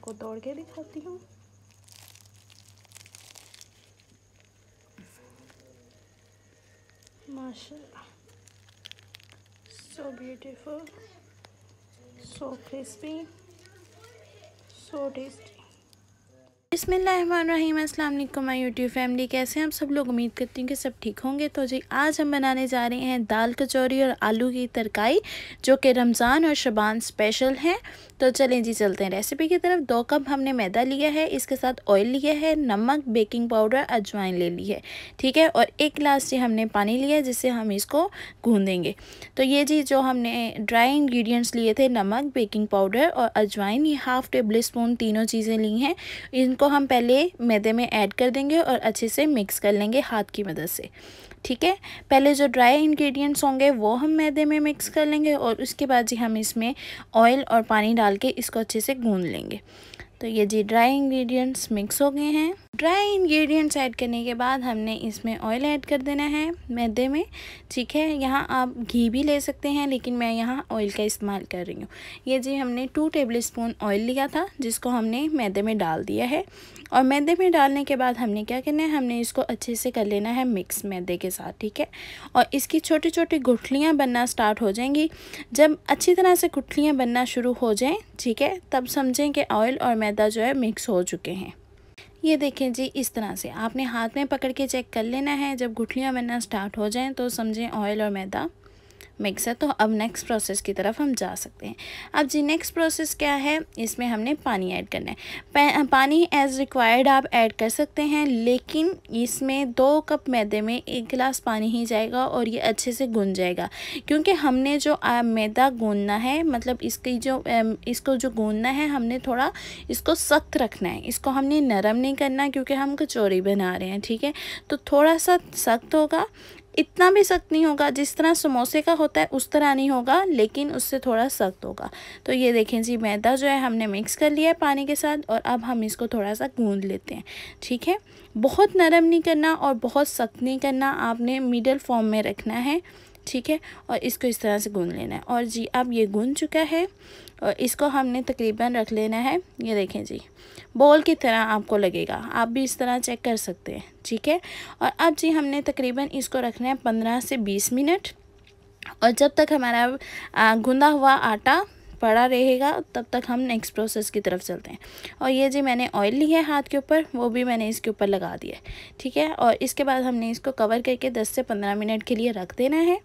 आपको तोड़ के दिखाती हूँ माशा so beautiful so crispy so tasty बसमीम अल्लाम माई यूट्यूब फैमिली कैसे हैं हम सब लोग उम्मीद करती हूँ कि सब ठीक होंगे तो जी आज हम बनाने जा रहे हैं दाल कचौरी और आलू की तरकाई जो कि रमज़ान और शबान स्पेशल हैं तो चलें जी चलते हैं रेसिपी की तरफ दो कप हमने मैदा लिया है इसके साथ ऑयल लिया है नमक बेकिंग पाउडर अजवाइन ले ली है ठीक है और एक गिलास जी हमने पानी लिया है जिससे हम इसको गूँधेंगे तो ये जी जो हमने ड्राई इन्ग्रीडियंट्स लिए थे नमक बेकिंग पाउडर और अजवाइन ये हाफ़ टेबल स्पून तीनों चीज़ें ली हैं इन को हम पहले मैदे में ऐड कर देंगे और अच्छे से मिक्स कर लेंगे हाथ की मदद से ठीक है पहले जो ड्राई इंग्रेडिएंट्स होंगे वो हम मैदे में मिक्स कर लेंगे और उसके बाद जी हम इसमें ऑयल और पानी डाल के इसको अच्छे से गूंद लेंगे तो ये जी ड्राई इंग्रेडिएंट्स मिक्स हो गए हैं ड्राई इंग्रेडिएंट्स ऐड करने के बाद हमने इसमें ऑयल ऐड कर देना है मैदे में ठीक है यहाँ आप घी भी ले सकते हैं लेकिन मैं यहाँ ऑयल का इस्तेमाल कर रही हूँ ये जी हमने टू टेबल स्पून ऑयल लिया था जिसको हमने मैदे में डाल दिया है और मैदे में डालने के बाद हमने क्या करना है हमने इसको अच्छे से कर लेना है मिक्स मैदे के साथ ठीक है और इसकी छोटी छोटी गुठलियाँ बनना स्टार्ट हो जाएंगी जब अच्छी तरह से गुठलियाँ बनना शुरू हो जाएँ ठीक है तब समझें कि ऑयल और मैदा जो है मिक्स हो चुके हैं ये देखें जी इस तरह से आपने हाथ में पकड़ के चेक कर लेना है जब गुठलियाँ बनना स्टार्ट हो जाएँ तो समझें ऑयल और मैदा मिक्स है तो अब नेक्स्ट प्रोसेस की तरफ हम जा सकते हैं अब जी नेक्स्ट प्रोसेस क्या है इसमें हमने पानी ऐड करना है पानी एज़ रिक्वायर्ड आप ऐड कर सकते हैं लेकिन इसमें दो कप मैदे में एक गिलास पानी ही जाएगा और ये अच्छे से गुन जाएगा क्योंकि हमने जो मैदा गूंदना है मतलब इसकी जो इसको जो गूंदना है हमने थोड़ा इसको सख्त रखना है इसको हमने नरम नहीं करना क्योंकि हम कचौरी बना रहे हैं ठीक है तो थोड़ा सा सख्त होगा इतना भी सख्त नहीं होगा जिस तरह समोसे का होता है उस तरह नहीं होगा लेकिन उससे थोड़ा सख्त होगा तो ये देखें जी मैदा जो है हमने मिक्स कर लिया है पानी के साथ और अब हम इसको थोड़ा सा गूंद लेते हैं ठीक है बहुत नरम नहीं करना और बहुत सख्त नहीं करना आपने मिडल फॉर्म में रखना है ठीक है और इसको इस तरह से गूंद लेना है और जी अब ये गून चुका है और इसको हमने तकरीबन रख लेना है ये देखें जी बॉल की तरह आपको लगेगा आप भी इस तरह चेक कर सकते हैं ठीक है और अब जी हमने तकरीबन इसको रखना है पंद्रह से बीस मिनट और जब तक हमारा गूँधा हुआ आटा पड़ा रहेगा तब तक हम नेक्स्ट प्रोसेस की तरफ चलते हैं और ये जी मैंने ऑयल ली है हाथ के ऊपर वो भी मैंने इसके ऊपर लगा दिया ठीक है और इसके बाद हमने इसको कवर करके दस से पंद्रह मिनट के लिए रख देना है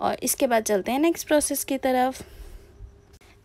और इसके बाद चलते हैं नेक्स्ट प्रोसेस की तरफ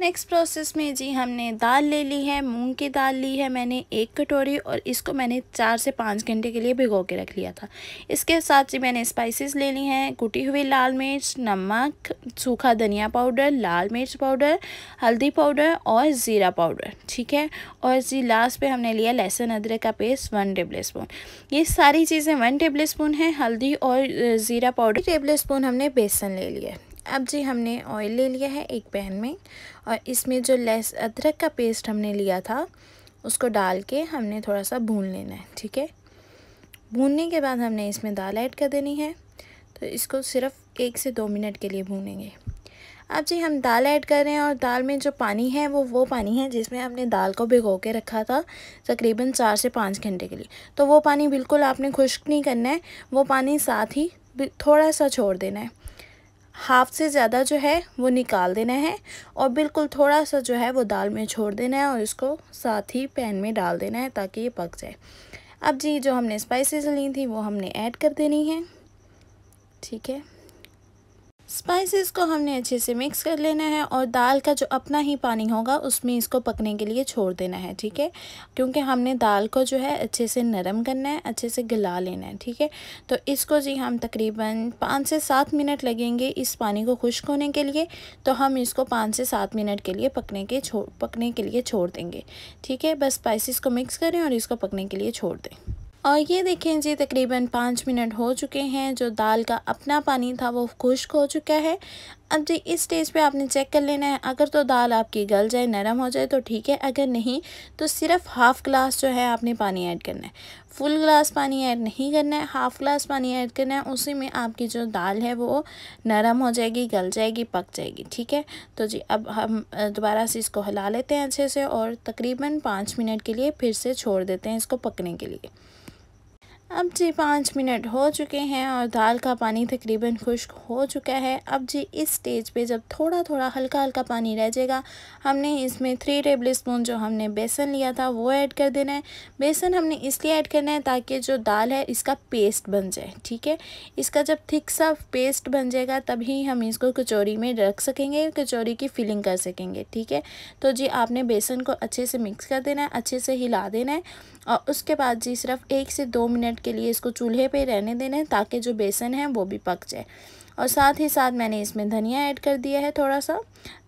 नेक्स्ट प्रोसेस में जी हमने दाल ले ली है मूंग की दाल ली है मैंने एक कटोरी और इसको मैंने चार से पाँच घंटे के लिए भिगो के रख लिया था इसके साथ जी मैंने स्पाइसेस ले ली हैं कुटी हुई लाल मिर्च नमक सूखा धनिया पाउडर लाल मिर्च पाउडर हल्दी पाउडर और ज़ीरा पाउडर ठीक है और जी लास्ट पे हमने लिया लहसुन अदरक का पेस्ट वन टेबल स्पून ये सारी चीज़ें वन टेबल स्पून है हल्दी और ज़ीरा पाउडर टेबल स्पून हमने बेसन ले लिया अब जी हमने ऑयल ले लिया है एक पैन में और इसमें जो लेस अदरक का पेस्ट हमने लिया था उसको डाल के हमने थोड़ा सा भून लेना है ठीक है भूनने के बाद हमने इसमें दाल ऐड कर देनी है तो इसको सिर्फ एक से दो मिनट के लिए भूनेंगे अब जी हम दाल ऐड कर रहे हैं और दाल में जो पानी है वो वो पानी है जिसमें हमने दाल को भिगो के रखा था तकरीबन चार से पाँच घंटे के लिए तो वो पानी बिल्कुल आपने खुश्क नहीं करना है वो पानी साथ ही थोड़ा सा छोड़ देना है हाफ से ज़्यादा जो है वो निकाल देना है और बिल्कुल थोड़ा सा जो है वो दाल में छोड़ देना है और इसको साथ ही पैन में डाल देना है ताकि ये पक जाए अब जी जो हमने स्पाइसेस ली थी वो हमने ऐड कर देनी है ठीक है स्पाइसेस को हमने अच्छे से मिक्स कर लेना है और दाल का जो अपना ही पानी होगा उसमें इसको पकने के लिए छोड़ देना है ठीक है क्योंकि हमने दाल को जो है अच्छे से नरम करना है अच्छे से गला लेना है ठीक है तो इसको जी हम तकरीबन पाँच से सात मिनट लगेंगे इस पानी को खुश्क होने के लिए तो हम इसको पाँच से सात मिनट के लिए पकने के छोड़ पकने के लिए छोड़ देंगे ठीक है बस स्पाइसिस को मिक्स करें और इसको पकने के लिए छोड़ दें और ये देखें जी तकरीबन पाँच मिनट हो चुके हैं जो दाल का अपना पानी था वो खुश्क हो चुका है अब जी इस स्टेज पे आपने चेक कर लेना है अगर तो दाल आपकी गल जाए नरम हो जाए तो ठीक है अगर नहीं तो सिर्फ हाफ़ ग्लास जो है आपने पानी ऐड करना है फुल ग्लास पानी ऐड नहीं करना है हाफ़ ग्लास पानी ऐड करना है उसी में आपकी जो दाल है वो नरम हो जाएगी गल जाएगी पक जाएगी ठीक है तो जी अब हम दोबारा से इसको हिला लेते हैं अच्छे से और तकरीबन पाँच मिनट के लिए फिर से छोड़ देते हैं इसको पकने के लिए अब जी पाँच मिनट हो चुके हैं और दाल का पानी तकरीबन खुश्क हो चुका है अब जी इस स्टेज पे जब थोड़ा थोड़ा हल्का हल्का पानी रह जाएगा हमने इसमें थ्री टेबल स्पून जो हमने बेसन लिया था वो ऐड कर देना है बेसन हमने इसलिए ऐड करना है ताकि जो दाल है इसका पेस्ट बन जाए ठीक है इसका जब थिक सा पेस्ट बन जाएगा तभी हम इसको कचौरी में रख सकेंगे कचौरी की फिलिंग कर सकेंगे ठीक है तो जी आपने बेसन को अच्छे से मिक्स कर देना है अच्छे से हिला देना है और उसके बाद जी सिर्फ एक से दो मिनट मिनट के लिए इसको चूल्हे पे रहने देना है ताकि जो बेसन है वो भी पक जाए और साथ ही साथ मैंने इसमें धनिया ऐड कर दिया है थोड़ा सा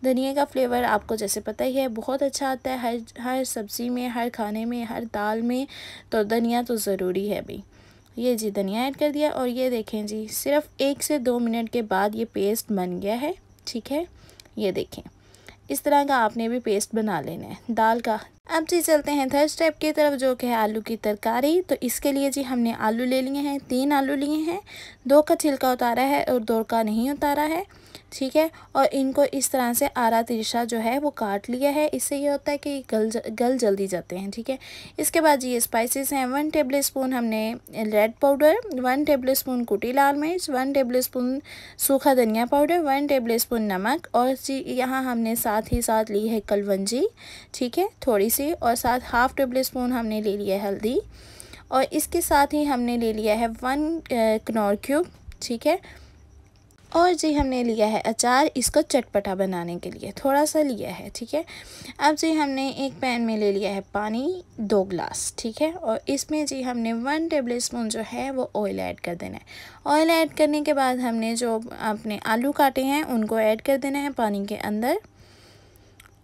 धनिया का फ्लेवर आपको जैसे पता ही है बहुत अच्छा आता है हर हर सब्ज़ी में हर खाने में हर दाल में तो धनिया तो ज़रूरी है भाई ये जी धनिया ऐड कर दिया और ये देखें जी सिर्फ एक से दो मिनट के बाद ये पेस्ट बन गया है ठीक है ये देखें इस तरह का आपने भी पेस्ट बना लेना है दाल का अब जी चलते हैं थर्ड स्टेप की तरफ जो कि है आलू की तरकारी तो इसके लिए जी हमने आलू ले लिए हैं तीन आलू लिए हैं दो का छिलका उतारा है और दो का नहीं उतारा है ठीक है और इनको इस तरह से आरा तिरछा जो है वो काट लिया है इससे ये होता है कि गल गल जल्दी जाते हैं ठीक है इसके बाद ये स्पाइसेस हैं वन टेबल स्पून हमने red powder one tablespoon कुटी लाल मिर्च वन टेबल स्पून सूखा धनिया पाउडर वन टेबल स्पून नमक और जी यहाँ हमने साथ ही साथ ली है कलवंजी ठीक है थोड़ी सी और साथ हाफ टेबल स्पून हमने ले लिया है हल्दी और इसके साथ ही हमने ले लिया है वन कनौर क्यूब ठीक है और जी हमने लिया है अचार इसको चटपटा बनाने के लिए थोड़ा सा लिया है ठीक है अब जी हमने एक पैन में ले लिया है पानी दो ग्लास ठीक है और इसमें जी हमने वन टेबल स्पून जो है वो ऑयल ऐड कर देना है ऑयल ऐड करने के बाद हमने जो अपने आलू काटे हैं उनको ऐड कर देना है पानी के अंदर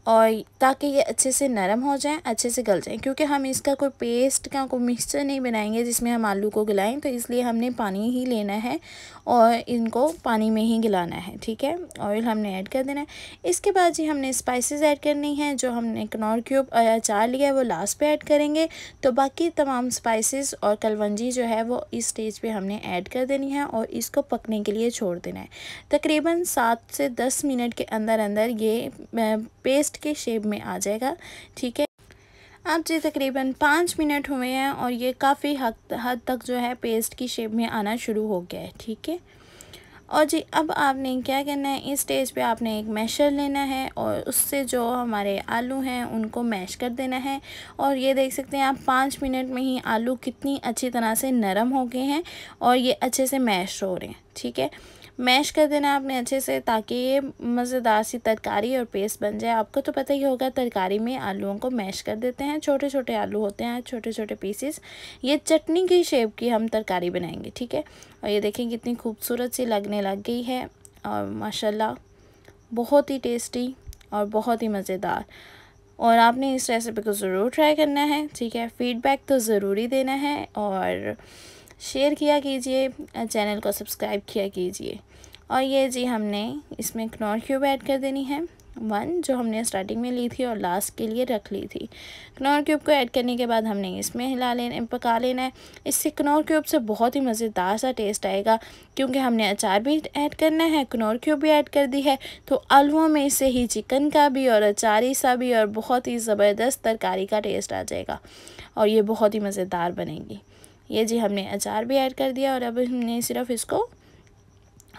और ताकि ये अच्छे से नरम हो जाए अच्छे से गल जाए क्योंकि हम इसका कोई पेस्ट का कोई मिक्सचर नहीं बनाएंगे जिसमें हम आलू को गलाएं तो इसलिए हमने पानी ही लेना है और इनको पानी में ही गलाना है ठीक है ऑयल हमने ऐड कर देना है इसके बाद जी हमने स्पाइसेस ऐड करनी है जो हमने कनौर क्यूब और अचार लिया है वो लास्ट पर ऐड करेंगे तो बाकी तमाम स्पाइसिस और कलवंजी जो है वो इस स्टेज पर हमने ऐड कर देनी है और इसको पकने के लिए छोड़ देना है तकरीबन सात से दस मिनट के अंदर अंदर ये पेस्ट ट्विस्ट के शेप में आ जाएगा ठीक है अब जी तकरीबन पाँच मिनट हुए हैं और ये काफ़ी हद हद तक जो है पेस्ट की शेप में आना शुरू हो गया है ठीक है और जी अब आपने क्या करना है इस स्टेज पे आपने एक मैशर लेना है और उससे जो हमारे आलू हैं उनको मैश कर देना है और ये देख सकते हैं आप पाँच मिनट में ही आलू कितनी अच्छी तरह से नरम हो गए हैं और ये अच्छे से मैश हो रहे हैं ठीक है मैश कर देना आपने अच्छे से ताकि ये मज़ेदार सी तरकारी और पेस्ट बन जाए आपको तो पता ही होगा तरकारी में आलूओं को मैश कर देते हैं छोटे छोटे आलू होते हैं छोटे छोटे पीसेस ये चटनी की शेप की हम तरकारी बनाएंगे ठीक है और ये देखें कितनी खूबसूरत सी लगने लग गई है और माशाला बहुत ही टेस्टी और बहुत ही मज़ेदार और आपने इस रेसिपी को ज़रूर ट्राई करना है ठीक है फीडबैक तो ज़रूरी देना है और शेयर किया कीजिए चैनल को सब्सक्राइब किया कीजिए और ये जी हमने इसमें क्नोर क्यूब ऐड कर देनी है वन जो हमने स्टार्टिंग में ली थी और लास्ट के लिए रख ली थी क्नोर क्यूब को ऐड करने के बाद हमने इसमें हिला लेना पका लेना है इससे क्नोर क्यूब से बहुत ही मज़ेदार सा टेस्ट आएगा क्योंकि हमने अचार भी ऐड करना है क्नोर क्यूब भी ऐड कर दी है तो आलुओं में से ही चिकन का भी और अचारी सा भी और बहुत ही ज़बरदस्त तरकारी का टेस्ट आ जाएगा और ये बहुत ही मज़ेदार बनेगी ये जी हमने अचार भी ऐड कर दिया और अब हमने सिर्फ इसको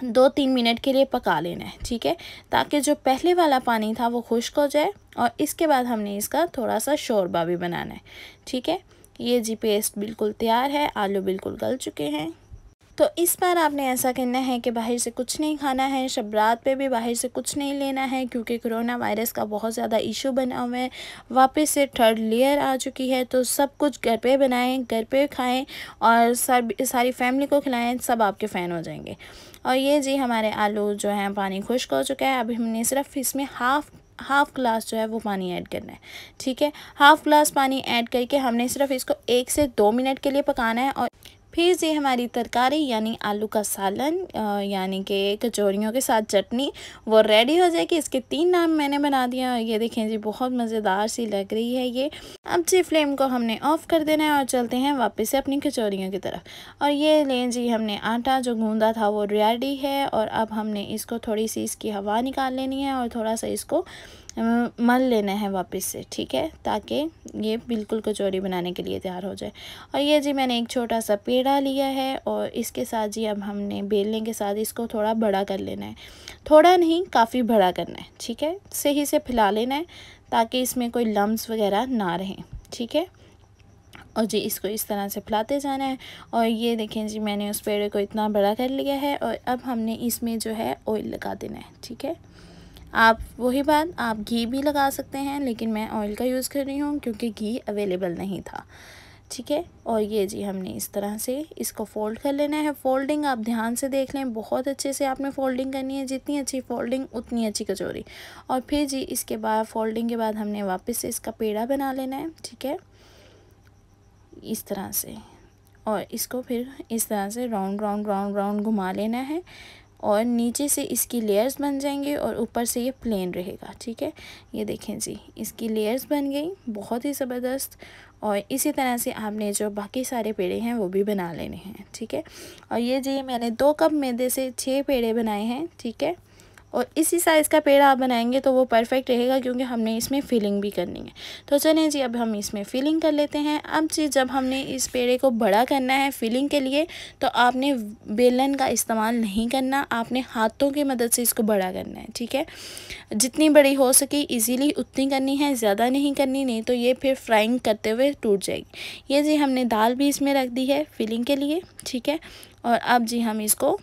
दो तीन मिनट के लिए पका लेना है ठीक है ताकि जो पहले वाला पानी था वो खुश्क हो जाए और इसके बाद हमने इसका थोड़ा सा शोरबा भी बनाना है ठीक है ये जी पेस्ट बिल्कुल तैयार है आलू बिल्कुल गल चुके हैं तो इस बार आपने ऐसा करना है कि बाहर से कुछ नहीं खाना है शब रात पर भी बाहर से कुछ नहीं लेना है क्योंकि कोरोना वायरस का बहुत ज़्यादा इशू बना हुआ है वापस से थर्ड लेयर आ चुकी है तो सब कुछ घर पर बनाएँ घर पर खाएँ और सब सारी फैमिली को खिलाएं सब आपके फ़ैन हो जाएंगे और ये जी हमारे आलू जो हैं पानी खुश्क हो चुका है अभी हमने सिर्फ इसमें हाफ़ हाफ़ ग्लास जो है वो पानी ऐड करना है ठीक है हाफ़ ग्लास पानी ऐड करके हमने सिर्फ इसको एक से दो मिनट के लिए पकाना है और फिर ये हमारी तरकारी यानी आलू का सालन यानी कि कचौड़ियों के साथ चटनी वो रेडी हो जाएगी इसके तीन नाम मैंने बना दिया ये देखें जी बहुत मज़ेदार सी लग रही है ये अब जी फ्लेम को हमने ऑफ़ कर देना है और चलते हैं वापस से अपनी कचौरियों की तरफ और ये लें जी हमने आटा जो गूँधा था वो रेडी है और अब हमने इसको थोड़ी सी इसकी हवा निकाल लेनी है और थोड़ा सा इसको मल लेना है वापस से ठीक है ताकि ये बिल्कुल कचौरी बनाने के लिए तैयार हो जाए और ये जी मैंने एक छोटा सा पेड़ा लिया है और इसके साथ जी अब हमने बेलने के साथ इसको थोड़ा बड़ा कर लेना है थोड़ा नहीं काफ़ी बड़ा करना है ठीक है सही से फैला लेना है ताकि इसमें कोई लम्ब वगैरह ना रहें ठीक है और जी इसको इस तरह से फैलाते जाना है और ये देखें जी मैंने उस पेड़ को इतना बड़ा कर लिया है और अब हमने इसमें जो है ऑयल लगा देना है ठीक है आप वही बात आप घी भी लगा सकते हैं लेकिन मैं ऑयल का यूज़ कर रही हूँ क्योंकि घी अवेलेबल नहीं था ठीक है और ये जी हमने इस तरह से इसको फोल्ड कर लेना है फोल्डिंग आप ध्यान से देख लें बहुत अच्छे से आपने फोल्डिंग करनी है जितनी अच्छी फोल्डिंग उतनी अच्छी कचौरी और फिर जी इसके बाद फोल्डिंग के बाद हमने वापस से इसका पेड़ा बना लेना है ठीक है इस तरह से और इसको फिर इस तरह से राउंड राउंड राउंड राउंड घुमा लेना है और नीचे से इसकी लेयर्स बन जाएंगे और ऊपर से ये प्लेन रहेगा ठीक है ये देखें जी इसकी लेयर्स बन गई बहुत ही ज़बरदस्त और इसी तरह से आपने जो बाकी सारे पेड़े हैं वो भी बना लेने हैं ठीक है और ये जी मैंने दो कप मैदे से छः पेड़े बनाए हैं ठीक है और इसी साइज़ का पेड़ आप बनाएंगे तो वो परफेक्ट रहेगा क्योंकि हमने इसमें फिलिंग भी करनी है तो चलें जी अब हम इसमें फिलिंग कर लेते हैं अब जी जब हमने इस पेड़े को बड़ा करना है फिलिंग के लिए तो आपने बेलन का इस्तेमाल नहीं करना आपने हाथों की मदद से इसको बड़ा करना है ठीक है जितनी बड़ी हो सके ईजीली उतनी करनी है ज़्यादा नहीं करनी नहीं तो ये फिर फ्राइंग करते हुए टूट जाएगी ये जी हमने दाल भी इसमें रख दी है फिलिंग के लिए ठीक है और अब जी हम इसको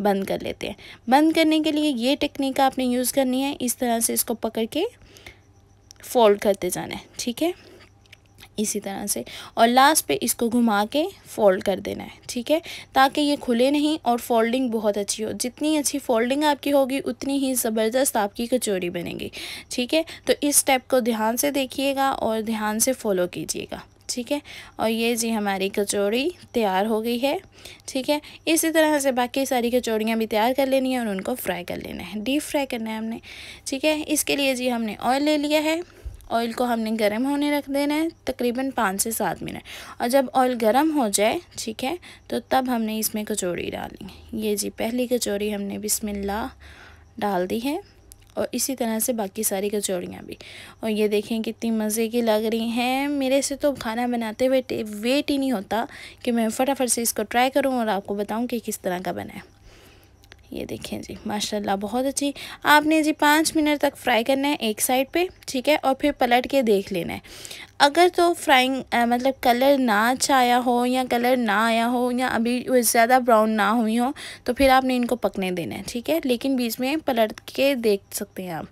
बंद कर लेते हैं बंद करने के लिए ये टेक्निक आपने यूज़ करनी है इस तरह से इसको पकड़ के फोल्ड करते जाना है ठीक है इसी तरह से और लास्ट पे इसको घुमा के फोल्ड कर देना है ठीक है ताकि ये खुले नहीं और फोल्डिंग बहुत अच्छी हो जितनी अच्छी फोल्डिंग आपकी होगी उतनी ही ज़बरदस्त आपकी कचोरी बनेगी ठीक है तो इस स्टेप को ध्यान से देखिएगा और ध्यान से फॉलो कीजिएगा ठीक है और ये जी हमारी कचौड़ी तैयार हो गई है ठीक है इसी तरह से बाकी सारी कचौड़ियाँ भी तैयार कर लेनी है और उनको फ्राई कर लेना है डीप फ्राई करना है हमने ठीक है इसके लिए जी हमने ऑयल ले लिया है ऑयल को हमने गर्म होने रख देना है तकरीबन पाँच से सात मिनट और जब ऑयल गर्म हो जाए ठीक है तो तब हमने इसमें कचौड़ी है ये जी पहली कचौड़ी हमने बिसमिल्ला डाल दी है और इसी तरह से बाकी सारी कचौड़ियाँ भी और ये देखें कितनी मज़े की लग रही हैं मेरे से तो खाना बनाते हुए वेट ही नहीं होता कि मैं फटाफट से इसको ट्राई करूँ और आपको बताऊँ कि किस तरह का बनाए ये देखें जी माशाल्लाह बहुत अच्छी आपने जी पाँच मिनट तक फ्राई करना है एक साइड पे ठीक है और फिर पलट के देख लेना है अगर तो फ्राइंग मतलब कलर ना अच्छा आया हो या कलर ना आया हो या अभी ज़्यादा ब्राउन ना हुई हो तो फिर आपने इनको पकने देना है ठीक है लेकिन बीच में पलट के देख सकते हैं आप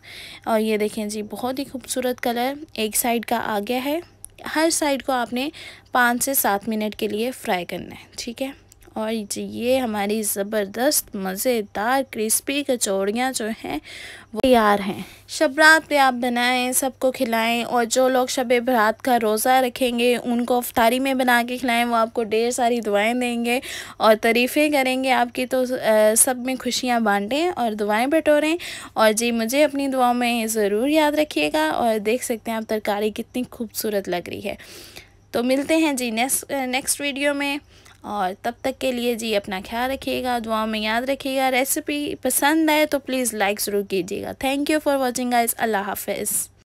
और ये देखें जी बहुत ही खूबसूरत कलर एक साइड का आ गया है हर साइड को आपने पाँच से सात मिनट के लिए फ्राई करना है ठीक है और ये हमारी ज़बरदस्त मज़ेदार क्रिस्पी कचौड़ियाँ जो हैं वो तैयार हैं शब रात पे आप बनाएं सबको खिलाएं और जो लोग शब बरात का रोज़ा रखेंगे उनको अफ्तारी में बना के खिलाएं वो आपको ढेर सारी दुआएं देंगे और तरीफ़ें करेंगे आपकी तो सब में खुशियाँ बांटें और दुआएँ बटोरें और जी मुझे अपनी दुआओं में ज़रूर याद रखिएगा और देख सकते हैं आप तरकारी कितनी खूबसूरत लग रही है तो मिलते हैं जी नेक्स्ट नेक्स्ट वीडियो में और तब तक के लिए जी अपना ख्याल रखिएगा दुआ में याद रखिएगा रेसिपी पसंद आए तो प्लीज़ लाइक ज़रूर कीजिएगा thank you for watching guys अल्लाह हाफिज़